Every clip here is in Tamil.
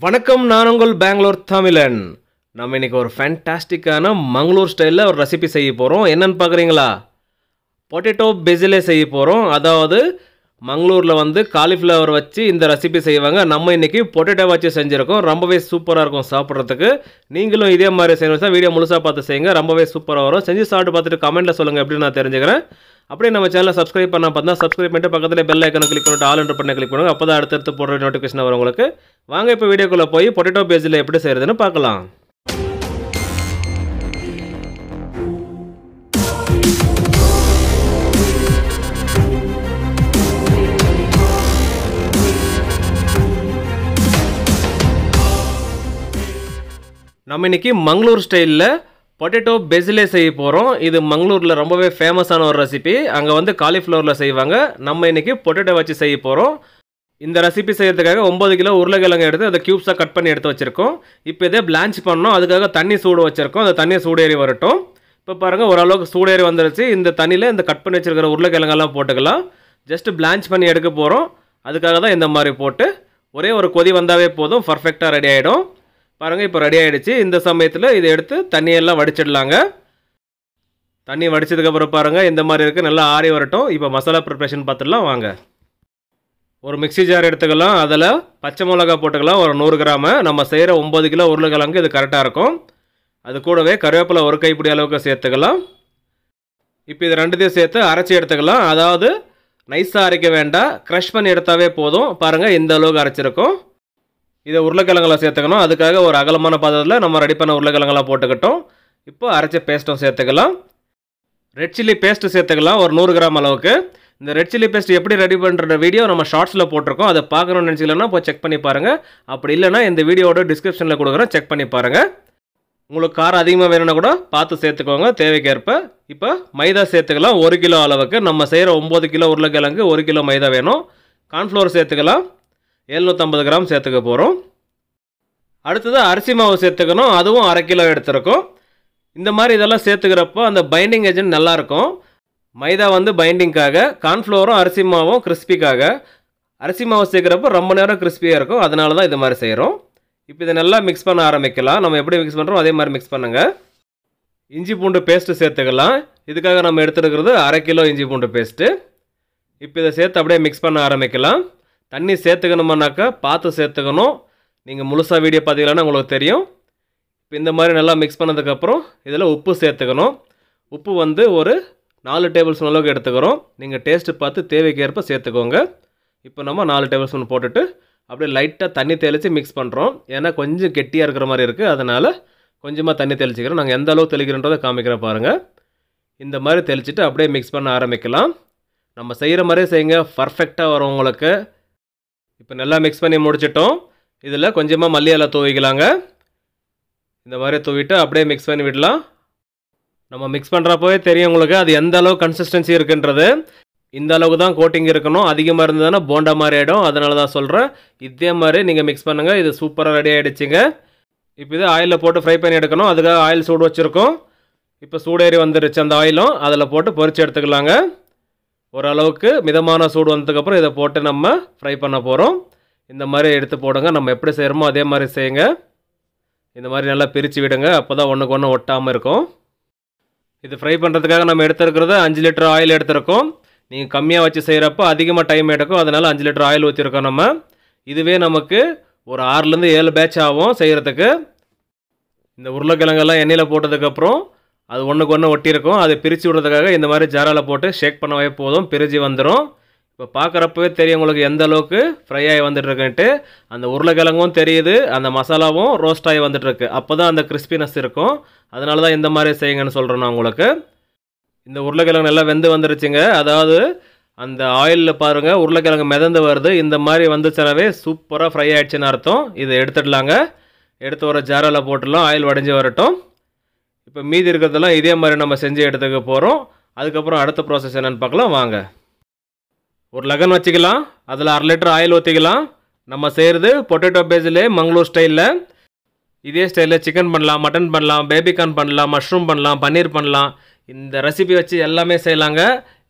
வணக்கம் நான் உங்கள் பெங்களூர் தமிழன் நம்ம இன்றைக்கி ஒரு ஃபேன்டாஸ்டிக்கான மங்களூர் ஸ்டைலில் ஒரு ரெசிபி செய்ய போகிறோம் என்னென்னு பார்க்குறீங்களா பொட்டேட்டோ பெசிலே செய்ய போகிறோம் அதாவது மங்களூரில் வந்து காலிஃப்ளவர் வச்சு இந்த ரெசிபி செய்வாங்க நம்ம இன்றைக்கி பொட்டேட்டோ வச்சு செஞ்சுருக்கோம் ரொம்பவே சூப்பராக இருக்கும் சாப்பிட்றதுக்கு நீங்களும் இதே மாதிரி செய்யணும் தான் வீடியோ முழுசாக பார்த்து செய்யுங்க ரொம்பவே சூப்பராக வரும் செஞ்சு சாப்பிட்டு பார்த்துட்டு கமெண்ட்டில் சொல்லுங்கள் எப்படி நான் தெரிஞ்சுக்கிறேன் அப்படியே நம்ம சேனலில் சப்ஸ்கிரைப் பண்ணால் பார்த்தா சப்ஸ்கிரைப் பண்ணிட்டு பக்கத்தில் பெல் ஐக்கனை கிளிக் பண்ணிட்டு ஆல் என்ட்ரு பண்ணி கிளிக் பண்ணுங்கள் அப்போ தான் அடுத்தடுத்து போடுற நோட்டிஃபிகேஷன் வரவங்களுக்கு வாங்க இப்போ வீடியோக்குள்ளே போய் பொட்டேட்டோ பேஜில் எப்படி செய்கிறதுன்னு பார்க்கலாம் நம்ம இன்றைக்கி மங்களூர் ஸ்டைலில் பொட்டேட்டோ பெசிலே செய்ய போகிறோம் இது மங்களூரில் ரொம்பவே ஃபேமஸான ஒரு ரெசிபி அங்கே வந்து காலிஃப்ளவரில் செய்வாங்க நம்ம இன்றைக்கி பொட்டேட்டோ வச்சு செய்ய போகிறோம் இந்த ரெசிபி செய்கிறதுக்காக ஒம்பது கிலோ உருளைக்கிழங்கு எடுத்து அதை க்யூப்ஸாக கட் பண்ணி எடுத்து வச்சுருக்கோம் இப்போ இதே பிளான்ச் பண்ணோம் அதுக்காக தண்ணி சூடு வச்சுருக்கோம் அந்த தண்ணி சூடேறி வரட்டும் இப்போ பாருங்கள் ஓரளவுக்கு சூடேறி வந்துருச்சு இந்த தண்ணியில் இந்த கட் பண்ணி வச்சுருக்கிற உருளைக்கிழங்கெல்லாம் போட்டுக்கலாம் ஜஸ்ட் பிளான்ச் பண்ணி எடுக்க போகிறோம் அதுக்காக தான் இந்த மாதிரி போட்டு ஒரே ஒரு கொதி வந்தாவே போதும் பர்ஃபெக்டாக ரெடி ஆகிடும் பாருங்கள் இப்போ ரெடி ஆகிடுச்சு இந்த சமயத்தில் இதை எடுத்து தண்ணியெல்லாம் வடிச்சிடலாங்க தண்ணி வடித்ததுக்கப்புறம் பாருங்கள் இந்த மாதிரி இருக்குது நல்லா ஆறி வரட்டும் இப்போ மசாலா ப்ரிப்ரேஷன் பார்த்துடலாம் வாங்க ஒரு மிக்சி ஜார் எடுத்துக்கலாம் அதில் பச்சை மிளகா போட்டுக்கலாம் ஒரு நூறு கிராமு நம்ம செய்கிற ஒம்பது கிலோ உருளைக்கிழங்கு இது கரெக்டாக இருக்கும் அது கூடவே கருவேப்பிலை ஒரு கைப்பிடி அளவுக்கு சேர்த்துக்கலாம் இப்போ இது ரெண்டுத்தையும் சேர்த்து அரைச்சி எடுத்துக்கலாம் அதாவது நைஸாக அரைக்க வேண்டாம் க்ரஷ் பண்ணி எடுத்தாவே போதும் பாருங்கள் இந்த அளவுக்கு அரைச்சிருக்கோம் இதை உருளைக்கிழங்கெல்லாம் சேர்த்துக்கணும் அதுக்காக ஒரு அகலமான பாதத்தில் நம்ம ரெடி பண்ண உருளைக்கிழங்கெல்லாம் போட்டுக்கிட்டோம் இப்போ அரைச்ச பேஸ்ட்டும் சேர்த்துக்கலாம் ரெட் சில்லி பேஸ்ட்டு சேர்த்துக்கலாம் ஒரு நூறு கிராம் அளவுக்கு இந்த ரெட் சில்லி பேஸ்ட் எப்படி ரெடி பண்ணுற வீடியோ நம்ம ஷார்ட்ஸில் போட்டிருக்கோம் அதை பார்க்கணும்னு நினச்சிக்கலாம் போய் செக் பண்ணி பாருங்கள் அப்படி இல்லைனா இந்த வீடியோட டிஸ்கிரிப்ஷனில் கொடுக்குறோம் செக் பண்ணி பாருங்கள் உங்களுக்கு காரம் அதிகமாக வேணும்னா கூட பார்த்து சேர்த்துக்கோங்க தேவைக்கேற்ப இப்போ மைதா சேர்த்துக்கலாம் ஒரு கிலோ அளவுக்கு நம்ம செய்கிற ஒம்பது கிலோ உருளைக்கிழங்கு ஒரு கிலோ மைதா வேணும் கார்ன்ஃப்ளோர் சேர்த்துக்கலாம் எழுநூற்றம்பது கிராம் சேர்த்துக்க போகிறோம் அடுத்தது அரிசி மாவு சேர்த்துக்கணும் அதுவும் அரை கிலோ எடுத்துருக்கோம் இந்த மாதிரி இதெல்லாம் சேர்த்துக்கிறப்போ அந்த பைண்டிங் ஏஜென்ட் நல்லாயிருக்கும் மைதா வந்து பைண்டிங்காக கார்ன்ஃப்ளோரும் அரிசி மாவும் கிறிஸ்பிக்காக அரிசி மாவு சேர்க்குறப்போ ரொம்ப நேரம் கிறிஸ்பியாக இருக்கும் அதனால தான் இது மாதிரி செய்கிறோம் இப்போ இதை நல்லா மிக்ஸ் பண்ண ஆரம்பிக்கலாம் நம்ம எப்படி மிக்ஸ் பண்ணுறோம் அதே மாதிரி மிக்ஸ் பண்ணுங்கள் இஞ்சி பூண்டு பேஸ்ட்டு சேர்த்துக்கலாம் இதுக்காக நம்ம எடுத்துருக்கிறது அரை கிலோ இஞ்சி பூண்டு பேஸ்ட்டு இப்போ இதை சேர்த்து அப்படியே மிக்ஸ் பண்ண ஆரம்பிக்கலாம் தண்ணி சேர்த்துக்கணுமானாக்கா பார்த்து சேர்த்துக்கணும் நீங்கள் முழுசாக வீடியோ பார்த்தீங்கன்னா உங்களுக்கு தெரியும் இப்போ இந்த மாதிரி நல்லா மிக்ஸ் பண்ணதுக்கப்புறம் இதில் உப்பு சேர்த்துக்கணும் உப்பு வந்து ஒரு நாலு டேபிள் ஸ்பூன் அளவுக்கு எடுத்துக்கிறோம் நீங்கள் டேஸ்ட்டு பார்த்து தேவைக்கேற்ப சேர்த்துக்கோங்க இப்போ நம்ம நாலு டேபிள் ஸ்பூன் போட்டுட்டு அப்படியே லைட்டாக தண்ணி தெளித்து மிக்ஸ் பண்ணுறோம் ஏன்னா கொஞ்சம் கெட்டியாக இருக்கிற மாதிரி இருக்குது அதனால் கொஞ்சமாக தண்ணி தெளிச்சிக்கிறோம் நாங்கள் எந்த அளவுக்கு தெளிக்கிறோன்றதை காமிக்கிறேன் பாருங்கள் இந்த மாதிரி தெளிச்சுட்டு அப்படியே மிக்ஸ் பண்ண ஆரம்பிக்கலாம் நம்ம செய்கிற மாதிரியே செய்யுங்க பர்ஃபெக்டாக வரும் உங்களுக்கு இப்போ நல்லா மிக்ஸ் பண்ணி முடிச்சிட்டோம் இதில் கொஞ்சமாக மல்லி இலை தூவிக்கலாங்க இந்த மாதிரி தூவிட்டு அப்படியே மிக்ஸ் பண்ணி விடலாம் நம்ம மிக்ஸ் பண்ணுறப்போவே தெரியும் உங்களுக்கு அது எந்த அளவு கன்சிஸ்டன்சி இருக்குன்றது இந்த அளவுக்கு தான் கோட்டிங் இருக்கணும் அதிகமாக இருந்ததுன்னா போண்டா மாதிரி ஆகிடும் அதனால தான் சொல்கிறேன் இதே மாதிரி நீங்கள் மிக்ஸ் பண்ணுங்கள் இது சூப்பராக ரெடி ஆகிடுச்சிங்க இப்போ இது ஆயிலில் போட்டு ஃப்ரை பண்ணி எடுக்கணும் அதுக்காக ஆயில் சூடு வச்சுருக்கோம் இப்போ சூடேறி வந்துருச்சு அந்த ஆயிலும் அதில் போட்டு பொறிச்சு எடுத்துக்கலாங்க ஓரளவுக்கு மிதமான சூடு வந்ததுக்கப்புறம் இதை போட்டு நம்ம ஃப்ரை பண்ண போகிறோம் இந்த மாதிரி எடுத்து போடுங்க நம்ம எப்படி செய்கிறோமோ அதே மாதிரி செய்யுங்க இந்த மாதிரி நல்லா பிரித்து விடுங்க அப்போ தான் ஒன்றுக்கு ஒன்று ஒட்டாமல் இருக்கும் இது ஃப்ரை பண்ணுறதுக்காக நம்ம எடுத்துருக்கிறது அஞ்சு லிட்டர் ஆயில் எடுத்திருக்கோம் நீங்கள் கம்மியாக வச்சு செய்கிறப்போ அதிகமாக டைம் எடுக்கும் அதனால் அஞ்சு லிட்டர் ஆயில் ஊற்றிருக்கோம் நம்ம இதுவே நமக்கு ஒரு ஆறுலேருந்து ஏழு பேட்ச் ஆகும் செய்கிறதுக்கு இந்த உருளைக்கிழங்கெல்லாம் எண்ணெயில் போட்டதுக்கப்புறம் அது ஒன்றுக்கு ஒன்று ஒட்டியிருக்கும் அதை பிரித்து விடுறதுக்காக இந்த மாதிரி ஜாராவில் போட்டு ஷேக் பண்ணவே போதும் பிரிஞ்சு வந்துடும் இப்போ பார்க்குறப்பவே தெரியும் உங்களுக்கு எந்த அளவுக்கு ஃப்ரை ஆகி வந்துட்டுருக்குன்ட்டு அந்த உருளைக்கிழங்கும் தெரியுது அந்த மசாலாவும் ரோஸ்ட் ஆகி வந்துட்டுருக்கு அப்போ தான் அந்த கிறிஸ்பினஸ் இருக்கும் அதனால தான் இந்த மாதிரி செய்யுங்கன்னு சொல்கிறேன் நான் உங்களுக்கு இந்த உருளைக்கிழங்கு நல்லா வெந்து வந்துருச்சுங்க அதாவது அந்த ஆயிலில் பாருங்கள் உருளைக்கிழங்கு மிதந்து வருது இந்த மாதிரி வந்துச்சுனாவே சூப்பராக ஃப்ரை ஆகிடுச்சுன்னு அர்த்தம் இதை எடுத்துடலாங்க எடுத்து வர ஜாரில் போட்டுடலாம் ஆயில் வடைஞ்சி வரட்டும் இப்போ மீதி இருக்கிறதெல்லாம் இதே மாதிரி நம்ம செஞ்சு எடுத்துக்க போகிறோம் அதுக்கப்புறம் அடுத்த ப்ராசஸ் என்னென்னு பார்க்கலாம் வாங்க ஒரு லகன் வச்சுக்கலாம் அதில் அரை லிட்டர் ஆயில் ஊற்றிக்கலாம் நம்ம செய்கிறது பொட்டேட்டோ பேஸில் மங்களூர் ஸ்டைலில் இதே ஸ்டைலில் சிக்கன் பண்ணலாம் மட்டன் பண்ணலாம் பேபிகார்ன் பண்ணலாம் மஷ்ரூம் பண்ணலாம் பன்னீர் பண்ணலாம் இந்த ரெசிபி வச்சு எல்லாமே செய்யலாங்க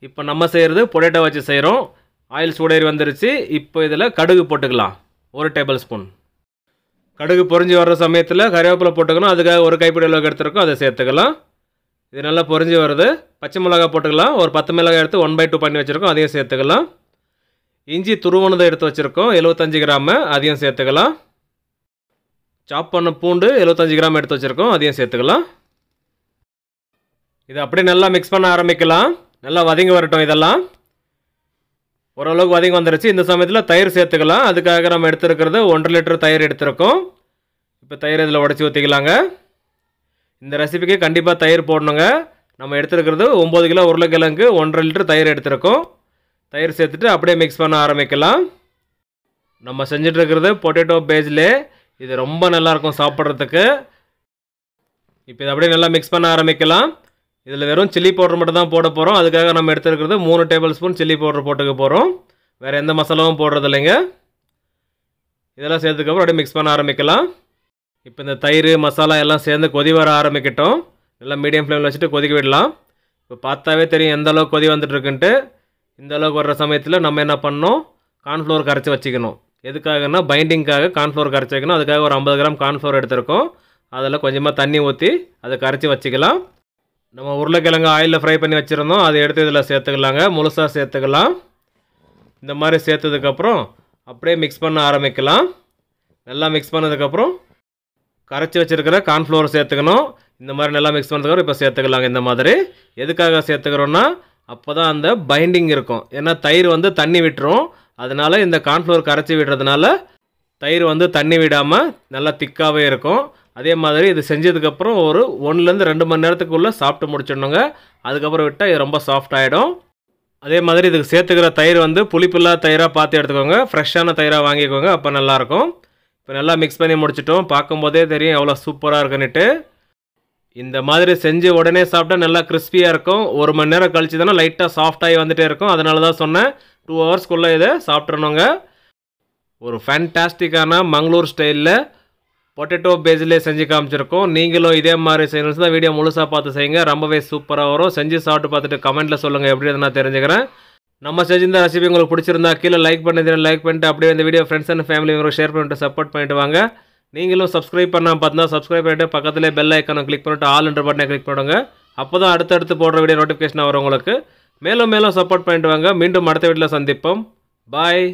இப்போ நம்ம செய்கிறது பொட்டேட்டோ வச்சு செய்கிறோம் ஆயில் சூடேறி வந்துருச்சு இப்போ இதில் கடுகு போட்டுக்கலாம் ஒரு டேபிள் ஸ்பூன் கடுகு பொறிஞ்சு வர்ற சமயத்தில் கறிவேப்பிலை போட்டுக்கணும் அதுக்காக ஒரு கைப்பிடி அளவுக்கு எடுத்துருக்கோம் அதை சேர்த்துக்கலாம் இது நல்லா பொறிஞ்சு வருது பச்சை மிளகா போட்டுக்கலாம் ஒரு பத்து மிளகாய் எடுத்து ஒன் பை டூ பண்ணி வச்சுருக்கோம் அதையும் சேர்த்துக்கலாம் இஞ்சி துருவனதை எடுத்து வச்சுருக்கோம் எழுபத்தஞ்சு கிராமு அதையும் சேர்த்துக்கலாம் சாப் பண்ண பூண்டு எழுபத்தஞ்சு கிராம் எடுத்து வச்சுருக்கோம் அதையும் சேர்த்துக்கலாம் இது அப்படியே நல்லா மிக்ஸ் பண்ண ஆரம்பிக்கலாம் நல்லா வதங்கி வரட்டும் இதெல்லாம் ஓரளவுக்கு வதங்கி வந்துருச்சு இந்த சமயத்தில் தயிர் சேர்த்துக்கலாம் அதுக்காக நம்ம எடுத்துருக்கிறது ஒன்றரை லிட்டர் தயிர் எடுத்திருக்கோம் இப்போ தயிர் இதில் உடச்சி ஊற்றிக்கலாங்க இந்த ரெசிபிக்கு கண்டிப்பாக தயிர் போடணுங்க நம்ம எடுத்துருக்கிறது ஒம்பது கிலோ உருளைக்கிழங்கு ஒன்றரை லிட்டர் தயிர் எடுத்துருக்கோம் தயிர் சேர்த்துட்டு அப்படியே மிக்ஸ் பண்ண ஆரம்பிக்கலாம் நம்ம செஞ்சிட்ருக்கிறது பொட்டேட்டோ பேஸ்லே இது ரொம்ப நல்லாயிருக்கும் சாப்பிட்றதுக்கு இப்போ இதை அப்படியே நல்லா மிக்ஸ் பண்ண ஆரம்பிக்கலாம் இதில் வெறும் சில்லி பவுடர் மட்டும் தான் போட போகிறோம் அதுக்காக நம்ம எடுத்துருக்கிறது மூணு டேபிள் ஸ்பூன் சில்லி பவுடர் போட்டுக்க போகிறோம் வேறு எந்த மசாலாவும் போடுறது இல்லைங்க இதெல்லாம் சேர்த்துக்கப்புறம் அப்படியே மிக்ஸ் பண்ண ஆரம்பிக்கலாம் இப்போ இந்த தயிர் மசாலா எல்லாம் சேர்ந்து கொதி வர ஆரம்பிக்கட்டும் எல்லாம் மீடியம் ஃப்ளேமில் வச்சுட்டு கொதிக்க விடலாம் இப்போ பார்த்தாவே தெரியும் எந்த அளவுக்கு கொதி வந்துட்டுருக்குன்ட்டு இந்த அளவுக்கு வர்ற சமயத்தில் நம்ம என்ன பண்ணணும் கார்ன்ஃப்ளோர் கரைச்சி வச்சுக்கணும் எதுக்காகனா பைண்டிங்க்காக கார்ன்ஃப்ளோர் கரைச்சி வைக்கணும் அதுக்காக ஒரு ஐம்பது கிராம் கார்ன்ஃப்ளோர் எடுத்திருக்கோம் அதில் கொஞ்சமாக தண்ணி ஊற்றி அதை கரைச்சி வச்சுக்கலாம் நம்ம உருளைக்கிழங்கு ஆயிலில் ஃப்ரை பண்ணி வச்சுருந்தோம் அதை எடுத்து இதில் சேர்த்துக்கலாங்க முழுசாக சேர்த்துக்கலாம் இந்த மாதிரி சேர்த்ததுக்கப்புறம் அப்படியே மிக்ஸ் பண்ண ஆரம்பிக்கலாம் நல்லா மிக்ஸ் பண்ணதுக்கப்புறம் கரைச்சி வச்சிருக்கிற கார்ன்ஃப்ளோரை சேர்த்துக்கணும் இந்த மாதிரி நல்லா மிக்ஸ் பண்ணுறதுக்கு இப்போ சேர்த்துக்கலாங்க இந்த மாதிரி எதுக்காக சேர்த்துக்கிறோன்னா அப்போ தான் அந்த பைண்டிங் இருக்கும் ஏன்னா தயிர் வந்து தண்ணி விட்டுரும் அதனால் இந்த கார்ன்ஃப்ளோர் கரைச்சி விடுறதுனால தயிர் வந்து தண்ணி விடாமல் நல்லா திக்காகவே இருக்கும் அதே மாதிரி இது செஞ்சதுக்கப்புறம் ஒரு ஒன்றுலேருந்து ரெண்டு மணி நேரத்துக்குள்ளே சாப்பிட்டு முடிச்சிடணுங்க அதுக்கப்புறம் விட்டால் இது ரொம்ப சாஃப்ட் ஆகிடும் அதே மாதிரி இதுக்கு சேர்த்துக்கிற தயிர் வந்து புளிப்பில்லாத தயிராக பார்த்து எடுத்துக்கோங்க ஃப்ரெஷ்ஷான தயிராக வாங்கிக்கோங்க அப்போ நல்லாயிருக்கும் இப்போ நல்லா மிக்ஸ் பண்ணி முடிச்சிட்டோம் பார்க்கும்போதே தெரியும் எவ்வளோ சூப்பராக இருக்குன்னுட்டு இந்த மாதிரி செஞ்சு உடனே சாப்பிட்டா நல்லா கிறிஸ்பியாக இருக்கும் ஒரு மணி நேரம் கழிச்சு தானே லைட்டாக சாஃப்டாகி வந்துகிட்டே இருக்கும் அதனால தான் சொன்னேன் டூ ஹவர்ஸ்க்குள்ளே இதை சாப்பிட்றணுங்க ஒரு ஃபேன்டாஸ்டிக்கான மங்களூர் ஸ்டைலில் பொட்டேட்டோ பேஸ்லேயே செஞ்சு காமிச்சிருக்கோம் நீங்களும் இதே மாதிரி செய்யணும் தான் வீடியோ முழுசாக பார்த்து செய்யுங்க ரொம்பவே சூப்பராக வரும் செஞ்சு சாப்பிட்டு பார்த்துட்டு கமெண்ட்டில் சொல்லுங்கள் எப்படி நான் தெரிஞ்சுக்கிறேன் நம்ம செஞ்சிருந்த ரெசிபி உங்களுக்கு பிடிச்சிருந்தா கீழே லைக் பண்ணி லைக் பண்ணிட்டு அப்படியே இந்த வீடியோ ஃப்ரெண்ட்ஸ் அண்ட் ஃபேமிலி உங்களுக்கு ஷேர் பண்ணிட்டு சப்போர்ட் பண்ணிட்டு வாங்க நீங்களும் சப்ஸ்கிரைப் பண்ணால் பார்த்தா சப்ஸ்கிரைப் பண்ணிட்டு பக்கத்துலேயே பெல் ஐக்கானை கிளிக் பண்ணிட்டு ஆல் என்ற பட்டனை கிளிக் பண்ணுங்க அப்போ தான் அடுத்தடுத்து போடுற வீடியோ நோட்டிஃபிகேஷன் வரும் உங்களுக்கு மேலும் மேலும் சப்போர்ட் பண்ணிட்டு வாங்க மீண்டும் அடுத்த வீட்டில் சந்திப்போம் பாய்